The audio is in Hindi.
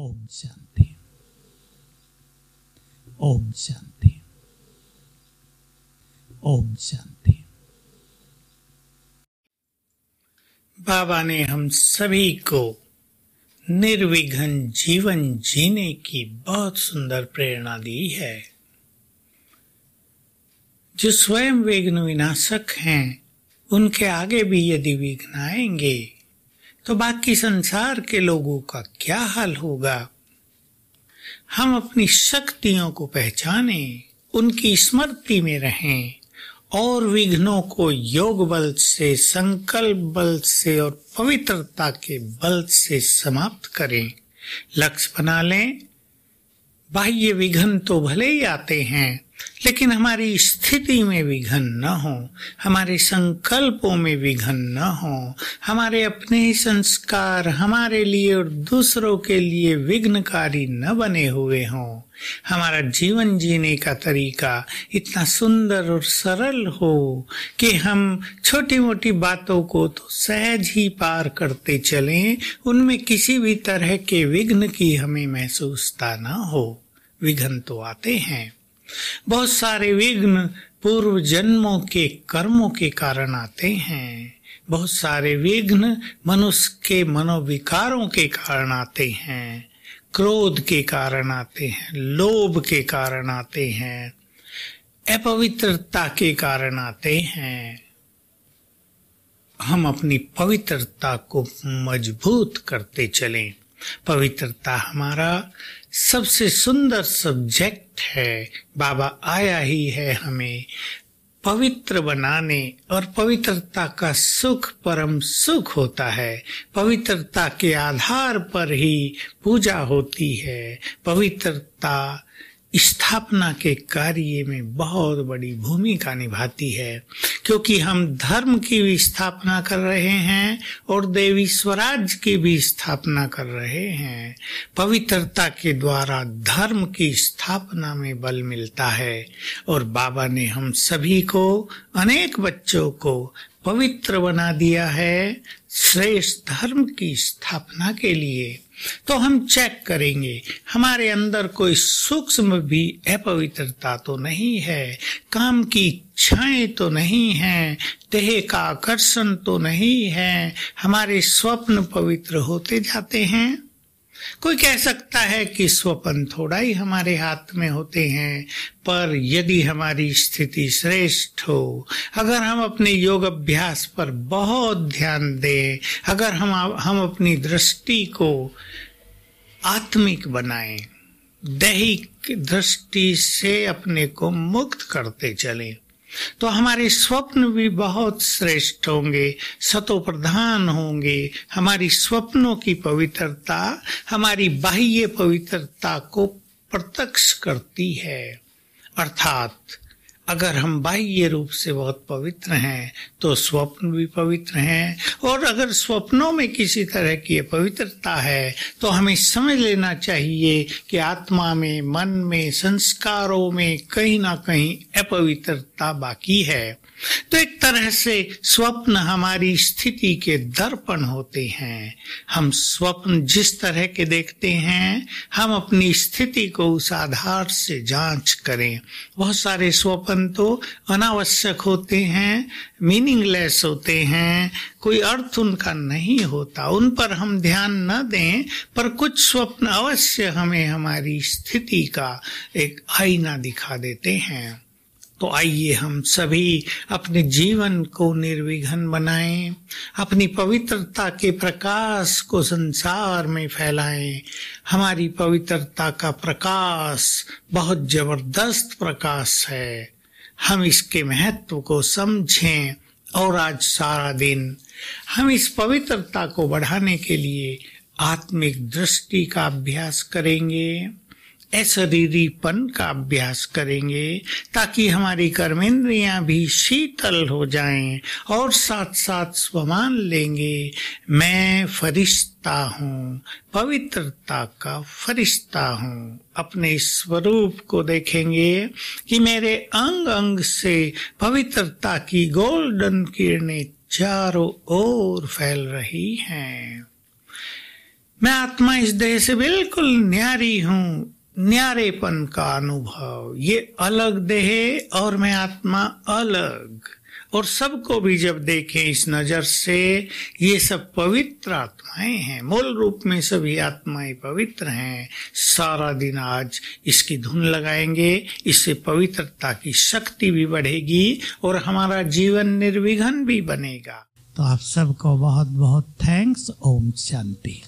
ओम शांति ओम शांति ओम शांति बाबा ने हम सभी को निर्विघन जीवन जीने की बहुत सुंदर प्रेरणा दी है जो स्वयं विघ्न विनाशक हैं उनके आगे भी यदि विघ्न आएंगे तो बाकी संसार के लोगों का क्या हाल होगा हम अपनी शक्तियों को पहचाने उनकी स्मृति में रहें और विघ्नों को योग बल से संकल्प बल से और पवित्रता के बल से समाप्त करें लक्ष्य बना लें बाह्य विघ्न तो भले ही आते हैं लेकिन हमारी स्थिति में विघन न हो हमारे संकल्पों में विघन न हो हमारे अपने ही संस्कार हमारे लिए और दूसरों के लिए विघ्नकारी न बने हुए हों हमारा जीवन जीने का तरीका इतना सुंदर और सरल हो कि हम छोटी मोटी बातों को तो सहज ही पार करते चलें उनमें किसी भी तरह के विघ्न की हमें महसूसता न हो विघ्न तो आते हैं बहुत सारे विघ्न पूर्व जन्मों के कर्मों के कारण आते हैं बहुत सारे विघ्न मनुष्य के मनोविकारों के कारण आते हैं क्रोध के कारण आते हैं लोभ के कारण आते हैं अपवित्रता के कारण आते हैं हम अपनी पवित्रता को मजबूत करते चलें पवित्रता हमारा सबसे सुंदर सब्जेक्ट है बाबा आया ही है हमें पवित्र बनाने और पवित्रता का सुख परम सुख होता है पवित्रता के आधार पर ही पूजा होती है पवित्रता स्थापना के कार्य में बहुत बड़ी भूमिका निभाती है क्योंकि हम धर्म की भी स्थापना कर रहे हैं और देवी स्वराज की भी स्थापना कर रहे हैं पवित्रता के द्वारा धर्म की स्थापना में बल मिलता है और बाबा ने हम सभी को अनेक बच्चों को पवित्र बना दिया है श्रेष्ठ धर्म की स्थापना के लिए तो हम चेक करेंगे हमारे अंदर कोई सूक्ष्म भी अपवित्रता तो नहीं है काम की इच्छाएं तो नहीं है देह का आकर्षण तो नहीं है हमारे स्वप्न पवित्र होते जाते हैं कोई कह सकता है कि स्वपन थोड़ा ही हमारे हाथ में होते हैं पर यदि हमारी स्थिति श्रेष्ठ हो अगर हम अपने योग अभ्यास पर बहुत ध्यान दें अगर हम हम अपनी दृष्टि को आत्मिक बनाएं दैहिक दृष्टि से अपने को मुक्त करते चलें तो हमारे स्वप्न भी बहुत श्रेष्ठ होंगे सतो प्रधान होंगे हमारी स्वप्नों की पवित्रता हमारी बाह्य पवित्रता को प्रत्यक्ष करती है अर्थात अगर हम बाह्य रूप से बहुत पवित्र हैं तो स्वप्न भी पवित्र हैं और अगर स्वप्नों में किसी तरह की पवित्रता है तो हमें समझ लेना चाहिए कि आत्मा में मन में संस्कारों में कहीं ना कहीं अपवित्रता बाकी है तो एक तरह से स्वप्न हमारी स्थिति के दर्पण होते हैं हम स्वप्न जिस तरह के देखते हैं हम अपनी स्थिति को उस आधार से जांच करें बहुत सारे स्वप्न तो अनावश्यक होते हैं मीनिंगलेस होते हैं कोई अर्थ उनका नहीं होता उन पर हम ध्यान न दें पर कुछ स्वप्न अवश्य हमें हमारी स्थिति का एक आईना दिखा देते हैं तो आइए हम सभी अपने जीवन को निर्विघन बनाएं, अपनी पवित्रता के प्रकाश को संसार में फैलाएं। हमारी पवित्रता का प्रकाश बहुत जबरदस्त प्रकाश है हम इसके महत्व को समझें और आज सारा दिन हम इस पवित्रता को बढ़ाने के लिए आत्मिक दृष्टि का अभ्यास करेंगे अशरीरीपन का अभ्यास करेंगे ताकि हमारी कर्मेंद्रियां भी शीतल हो जाएं और साथ साथ स्वमान लेंगे मैं फरिश्ता हूँ पवित्रता का फरिश्ता हूँ अपने स्वरूप को देखेंगे कि मेरे अंग अंग से पवित्रता की गोल्डन किरणें चारों ओर फैल रही हैं मैं आत्मा इस देह से बिल्कुल न्यारी हूँ न्यारेपन का अनुभव ये अलग देह और मैं आत्मा अलग और सबको भी जब देखें इस नजर से ये सब पवित्र आत्माएं हैं मूल रूप में सभी आत्माएं पवित्र हैं सारा दिन आज इसकी धुन लगाएंगे इससे पवित्रता की शक्ति भी बढ़ेगी और हमारा जीवन निर्विघन भी बनेगा तो आप सबको बहुत बहुत थैंक्स ओम शांति